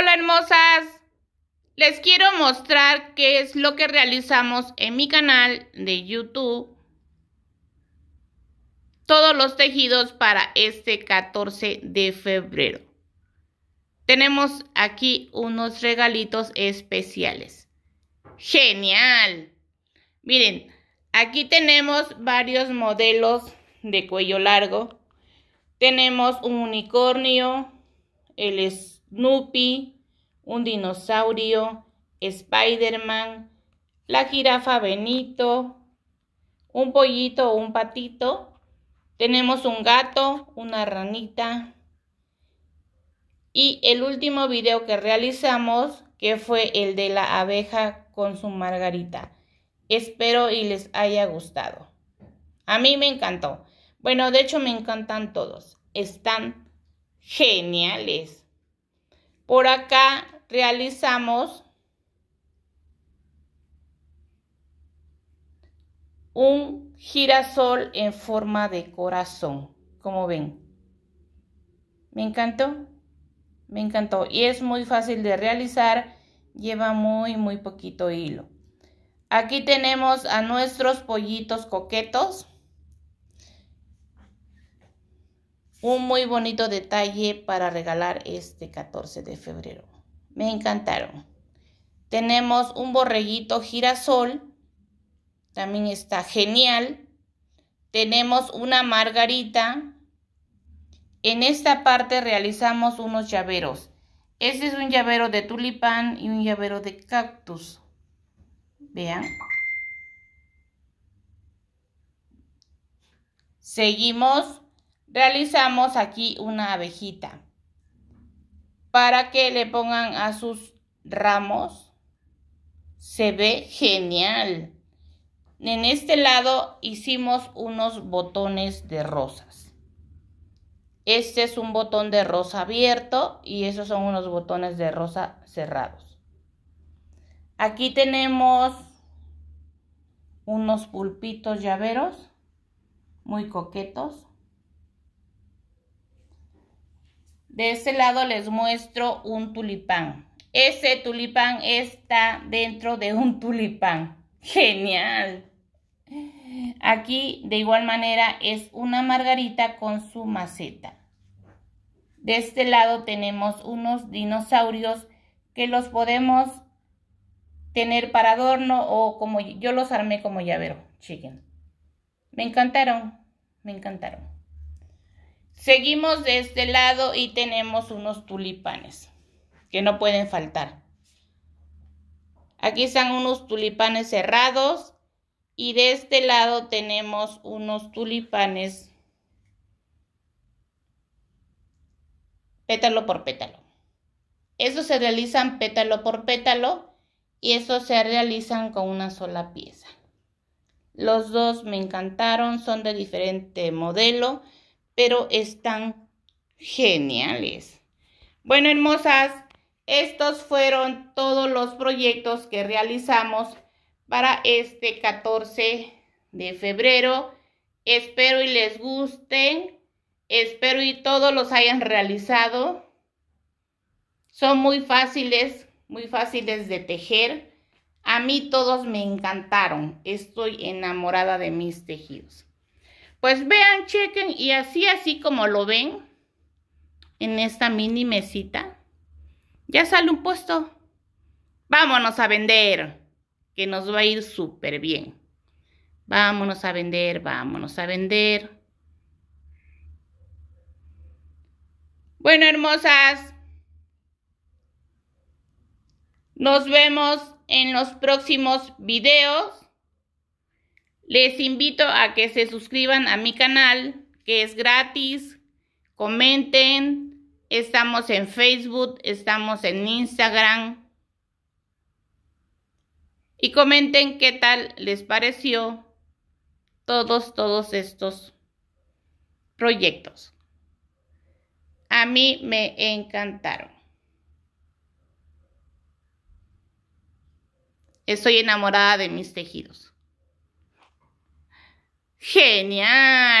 Hola hermosas, les quiero mostrar qué es lo que realizamos en mi canal de YouTube. Todos los tejidos para este 14 de febrero. Tenemos aquí unos regalitos especiales. ¡Genial! Miren, aquí tenemos varios modelos de cuello largo. Tenemos un unicornio, el es Snoopy, un dinosaurio, Spider-Man, la jirafa Benito, un pollito o un patito. Tenemos un gato, una ranita. Y el último video que realizamos, que fue el de la abeja con su margarita. Espero y les haya gustado. A mí me encantó. Bueno, de hecho me encantan todos. Están geniales. Por acá realizamos un girasol en forma de corazón, como ven. Me encantó, me encantó y es muy fácil de realizar, lleva muy muy poquito hilo. Aquí tenemos a nuestros pollitos coquetos. un muy bonito detalle para regalar este 14 de febrero. Me encantaron. Tenemos un borreguito girasol. También está genial. Tenemos una margarita. En esta parte realizamos unos llaveros. Este es un llavero de tulipán y un llavero de cactus. Vean. Seguimos realizamos aquí una abejita para que le pongan a sus ramos. Se ve genial. En este lado hicimos unos botones de rosas. Este es un botón de rosa abierto y esos son unos botones de rosa cerrados. Aquí tenemos unos pulpitos llaveros muy coquetos. De este lado les muestro un tulipán. Ese tulipán está dentro de un tulipán. ¡Genial! Aquí de igual manera es una margarita con su maceta. De este lado tenemos unos dinosaurios que los podemos tener para adorno o como yo los armé como llavero. Chicken. Me encantaron, me encantaron. Seguimos de este lado y tenemos unos tulipanes que no pueden faltar. Aquí están unos tulipanes cerrados y de este lado tenemos unos tulipanes pétalo por pétalo. Esos se realizan pétalo por pétalo y esos se realizan con una sola pieza. Los dos me encantaron, son de diferente modelo pero están geniales. Bueno, hermosas, estos fueron todos los proyectos que realizamos para este 14 de febrero. Espero y les gusten. Espero y todos los hayan realizado. Son muy fáciles, muy fáciles de tejer. A mí todos me encantaron. Estoy enamorada de mis tejidos. Pues vean, chequen y así, así como lo ven en esta mini mesita, ya sale un puesto. Vámonos a vender, que nos va a ir súper bien. Vámonos a vender, vámonos a vender. Bueno, hermosas, nos vemos en los próximos videos. Les invito a que se suscriban a mi canal, que es gratis. Comenten. Estamos en Facebook, estamos en Instagram. Y comenten qué tal les pareció todos, todos estos proyectos. A mí me encantaron. Estoy enamorada de mis tejidos. Genial.